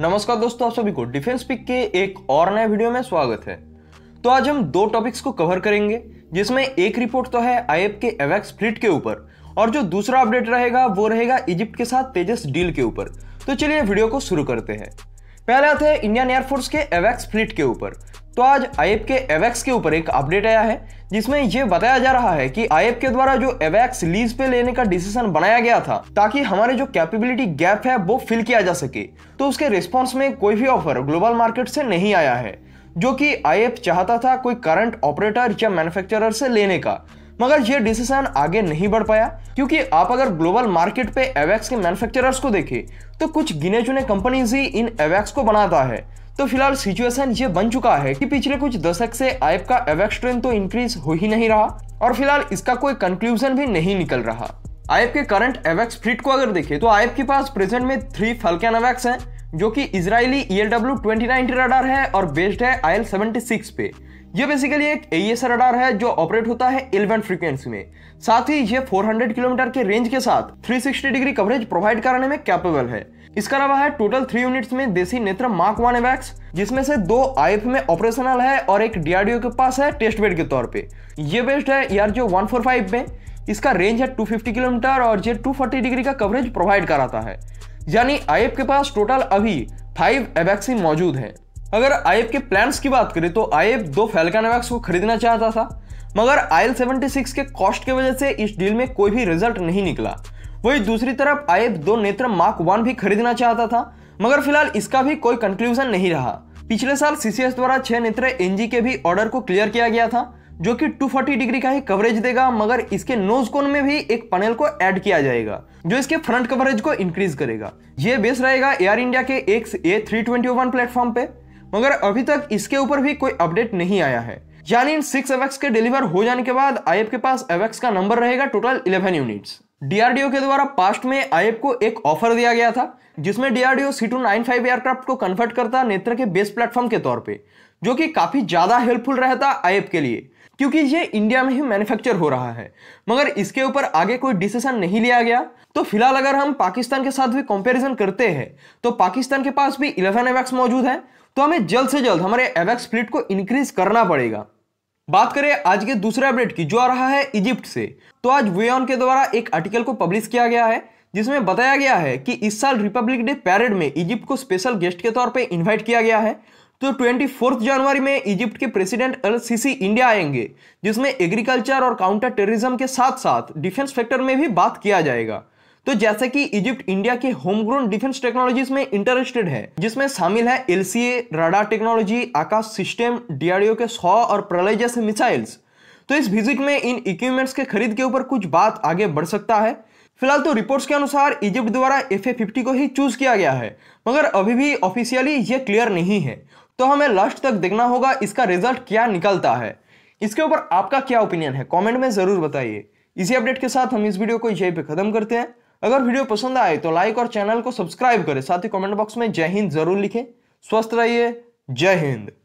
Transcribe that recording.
नमस्कार दोस्तों आप सभी को डिफेंस पिक के एक और नए वीडियो में स्वागत है तो आज हम दो टॉपिक्स को कवर करेंगे जिसमें एक रिपोर्ट तो है आई के एवेक्स फ्लिट के ऊपर और जो दूसरा अपडेट रहेगा वो रहेगा इजिप्ट के साथ तेजस डील के ऊपर तो चलिए वीडियो को शुरू करते हैं पहला था इंडियन एयरफोर्स के एवेक्स फ्लिट के ऊपर तो आज आईएप के एवेक्स के ऊपर एक अपडेट आया है जिसमें यह बताया जा रहा है कि आईएप के द्वारा जो एवेक्स लीज पे लेने का डिसीजन बनाया गया था ताकि हमारे जो कैपेबिलिटी गैप है वो फिल किया जा सके तो उसके रिस्पॉन्स में कोई भी ऑफर ग्लोबल मार्केट से नहीं आया है जो कि आईएप चाहता था कोई करंट ऑपरेटर या मैन्युफैक्चरर से लेने का मगर यह डिसीजन आगे नहीं बढ़ पाया क्योंकि आप अगर ग्लोबल मार्केट पे एवेक्स के मैन्युफैक्चरर्स को देखें तो कुछ गिने चुने कंपनीज ही इन एवेक्स को बनाता है तो फिलहाल सिचुएशन ये बन चुका है कि पिछले कुछ दशक से ऐप का एवेक्स ट्रेन तो इंक्रीज हो ही नहीं रहा और फिलहाल इसका कोई कंक्लूजन भी नहीं निकल रहा आयब के करंट एवेक्स फ्लिट को अगर देखें तो आयब के पास प्रेजेंट में थ्री फलकैन एवेक्स हैं जो कि Israeli E L W radar है और बेस्ड है आई एल पे ये बेसिकली एक एस रडार e है जो ऑपरेट होता है इलेवन फ्रीक्वेंसी में साथ ही ये 400 किलोमीटर के रेंज के साथ 360 डिग्री कवरेज प्रोवाइड कराने में कैपेबल है इसके अलावा है टोटल थ्री यूनिट्स में देसी नेत्र मार्क वन एवैक्स जिसमें से दो आईएफ में ऑपरेशनल है और एक डीआरडीओ के पास है टेस्ट बेड के तौर पे ये बेस्ट है यार जो 145 में इसका रेंज है 250 किलोमीटर और ये 240 डिग्री का कवरेज प्रोवाइड कराता है यानी आईएफ के पास टोटल अभी फाइव एवैक्स मौजूद है अगर आईएफ के प्लान्स की बात करें तो आईएफ दो फेलकन एवैक्स को खरीदना चाहता था मगर आई एल के कॉस्ट की वजह से इस डील में कोई भी रिजल्ट नहीं निकला वही दूसरी तरफ आईएफ दो नेत्र मार्क वन भी खरीदना चाहता था मगर फिलहाल इसका भी कोई कंक्लूजन नहीं रहा पिछले साल सीसीएस द्वारा छह नेत्र एनजी के भी ऑर्डर को क्लियर किया गया था जो कि 240 डिग्री का ही कवरेज देगा मगर इसके नोज कोन में भी एक पैनल को ऐड किया जाएगा जो इसके फ्रंट कवरेज को इंक्रीज करेगा ये बेस रहेगा एयर इंडिया के एक्स ए थ्री प्लेटफॉर्म पे मगर अभी तक इसके ऊपर भी कोई अपडेट नहीं आया है यानी इन सिक्स एवेक्स के डिलीवर हो जाने के बाद आई के पास एवेक्स का नंबर रहेगा टोटल इलेवन यूनिट्स डीआरडीओ के द्वारा पास्ट में आईएप को एक ऑफर दिया गया था जिसमें DRDO C two nine five aircraft को कन्वर्ट करता नेत्र के बेस प्लेटफॉर्म के तौर पे जो कि काफ़ी ज़्यादा हेल्पफुल रहता आईएफ के लिए क्योंकि ये इंडिया में ही मैन्युफैक्चर हो रहा है मगर इसके ऊपर आगे कोई डिसीजन नहीं लिया गया तो फिलहाल अगर हम पाकिस्तान के साथ भी कंपैरिजन करते हैं तो पाकिस्तान के पास भी इलेवन एवैक्स मौजूद है तो हमें जल्द से जल्द हमारे एवैक्स फ्लिट को इंक्रीज करना पड़ेगा बात करें आज के दूसरे अपडेट की जो आ रहा है इजिप्ट से तो आज वेन के द्वारा एक आर्टिकल को पब्लिश किया गया है जिसमें बताया गया है कि इस साल रिपब्लिक डे पैरेड में इजिप्ट को स्पेशल गेस्ट के तौर पे इनवाइट किया गया है तो ट्वेंटी फोर्थ जनवरी में इजिप्ट के प्रेसिडेंट एल सी इंडिया आएंगे जिसमें एग्रीकल्चर और काउंटर टेररिज्म के साथ साथ डिफेंस फैक्टर में भी बात किया जाएगा तो जैसे कि इजिप्ट इंडिया के होमग्रोन डिफेंस टेक्नोलॉजीज में इंटरेस्टेड है जिसमें शामिल है LCA radar technology Akash system DRDO के सौ और प्रलय जैसे मिसाइल्स तो इस विजिट में इन इक्विपमेंट्स के खरीद के ऊपर कुछ बात आगे बढ़ सकता है फिलहाल तो रिपोर्ट्स के अनुसार इजिप्ट द्वारा एफ ए फिफ्टी को ही चूज किया गया है मगर अभी भी ऑफिशियली ये क्लियर नहीं है तो हमें लास्ट तक देखना होगा इसका रिजल्ट क्या निकलता है इसके ऊपर आपका क्या ओपिनियन है कमेंट में ज़रूर बताइए इसी अपडेट के साथ हम इस वीडियो को यहीं पे ख़त्म करते हैं अगर वीडियो पसंद आए तो लाइक और चैनल को सब्सक्राइब करें साथ ही कमेंट बॉक्स में जय हिंद जरूर लिखें स्वस्थ रहिए जय हिंद